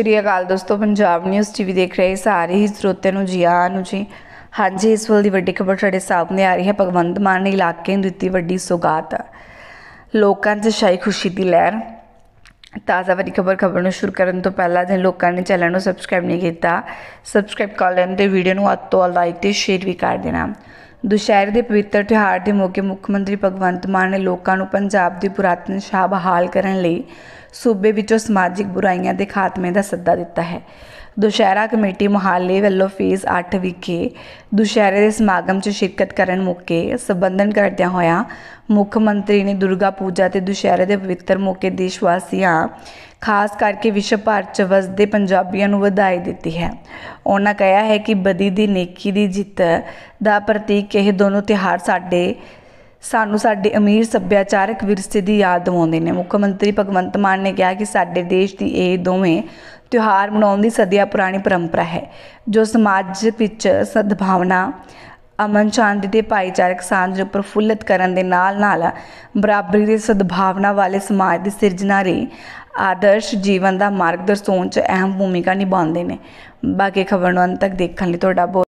ਸ੍ਰੀ ਅਕਾਲ ਦੋਸਤੋ Punjab news TV ਦੇਖ ਰਹੇ ਸਾਰੇ ਹੀ ਸਰੋਤਿਆਂ ਨੂੰ ਜੀ ਆਨ ਨੂੰ ਜੀ ਹਾਂਜੀ ਇਸ ਵਲ ਦੀ ਵੱਡੀ ਖਬਰ ਸਾਡੇ ਸਾਹਮਣੇ ਆ ਰਹੀ ਹੈ ਭਗਵੰਤ ਮਾਨ ਨੇ ਇਲਾਕੇ ਨੂੰ ਦਿੱਤੀ ਵੱਡੀ ਸੁਗਾਤ ਲੋਕਾਂ 'ਚ ਸ਼ਾਈ ਖੁਸ਼ੀ ਦੀ ਲਹਿਰ ਤਾਜ਼ਾ ਵੱਡੀ ਖਬਰ ਖਬਰ ਨੂੰ ਸ਼ੁਰੂ ਕਰਨ ਤੋਂ ਪਹਿਲਾਂ ਜੇ ਲੋਕਾਂ ਨੇ ਚੈਨਲ ਨੂੰ ਸਬਸਕ੍ਰਾਈਬ ਨਹੀਂ ਕੀਤਾ ਸਬਸਕ੍ਰਾਈਬ ਕਰ ਲੈਣ ਤੇ ਵੀਡੀਓ ਨੂੰ ਅੱਤ ਤੋਂ ਲਾਈਕ ਤੇ ਸ਼ੇਅਰ ਵੀ ਕਰ ਦੇਣਾ ਦੁਸ਼ਹਿਰੇ ਦੇ ਪਵਿੱਤਰ ਤਿਉਹਾਰ ਦੇ ਮੌਕੇ ਮੁੱਖ ਮੰਤਰੀ ਭਗਵੰਤ ਮਾਨ ਨੇ ਲੋਕਾਂ ਨੂੰ ਪੰਜਾਬ ਦੀ ਪੁਰਾਤਨ ਸ਼ਾਹ ਬਹਾਲ ਕਰਨ ਲਈ ਸੂਬੇ ਵਿੱਚੋਂ ਸਮਾਜਿਕ ਬੁਰਾਈਆਂ ਦੇ ਖਾਤਮੇ ਦਾ ਸੱਦਾ ਦਿੱਤਾ ਹੈ ਦੁਸ਼ਹਿਰਾ ਕਮੇਟੀ ਮੁਹੱਲੇ ਵੱਲੋਂ ਫੇਜ਼ 8 ਵਿਖੇ ਦੁਸ਼ਹਿਰੇ ਦੇ ਸਮਾਗਮ 'ਚ ਸ਼ਿਰਕਤ ਕਰਨ ਮੌਕੇ ਸਬੰਧਨ ਕਰਦਿਆਂ ਹੋਇਆਂ ਮੁੱਖ ਮੰਤਰੀ ਨੇ ਦੁਰਗਾ ਪੂਜਾ ਤੇ ਦੁਸ਼ਹਿਰੇ ਦੇ ਪਵਿੱਤਰ ਮੌਕੇ ਦੇਸ਼ ਵਾਸੀਆਂ ਖਾਸ ਕਰਕੇ ਵਿਸ਼ਵ ਭਰ 'ਚ ਵਸਦੇ ਪੰਜਾਬੀਆਂ ਨੂੰ ਵਧਾਈ ਦਿੱਤੀ ਹੈ ਉਹਨਾਂ ਕਹਿਆ ਹੈ ਕਿ ਬਦੀ ਦੀ ਨੇਕੀ ਦੀ ਜਿੱਤ ਦਾ ਪ੍ਰਤੀਕ ਇਹ ਦੋਨੋਂ ਤਿਹਾਰ ਸਾਡੇ ਸਾਨੂੰ ਸਾਡੇ ਅਮੀਰ ਸੱਭਿਆਚਾਰਕ ਵਿਰਸੇ ਦੀ ਯਾਦ ਦਿਵਾਉਂਦੇ ਨੇ ਮੁੱਖ ਮੰਤਰੀ ਭਗਵੰਤ ਮਾਨ ਨੇ ਕਿਹਾ ਕਿ ਸਾਡੇ ਦੇਸ਼ ਦੀ ਇਹ ਦੋਵੇਂ ਤਿਉਹਾਰ ਮਨਾਉਣ ਦੀ ਸਦੀਆਂ ਪੁਰਾਣੀ ਪਰੰਪਰਾ ਹੈ ਜੋ ਸਮਾਜ ਵਿੱਚ ਸਦਭਾਵਨਾ ਅਮਨ ਚਾਂਦੀ ਤੇ ਭਾਈਚਾਰਕ ਸਾਂਝ ਨੂੰ ਪ੍ਰਫੁੱਲਤ ਕਰਨ ਦੇ ਨਾਲ-ਨਾਲ ਬਰਾਬਰੀ ਦੇ ਸਦਭਾਵਨਾ ਵਾਲੇ ਸਮਾਜ ਦੀ ਸਿਰਜਣਾ ਰਹੀ ਆਦਰਸ਼ ਜੀਵਨ ਦਾ ਮਾਰਗ ਦਰਸਾਉਣ 'ਚ ਅਹਿਮ ਭੂਮਿਕਾ ਨਿਭਾਉਂਦੇ ਨੇ ਬਾਕੀ ਖਬਰ ਨੂੰ ਅੰਤ ਤੱਕ ਦੇਖਣ ਲਈ ਤੁਹਾਡਾ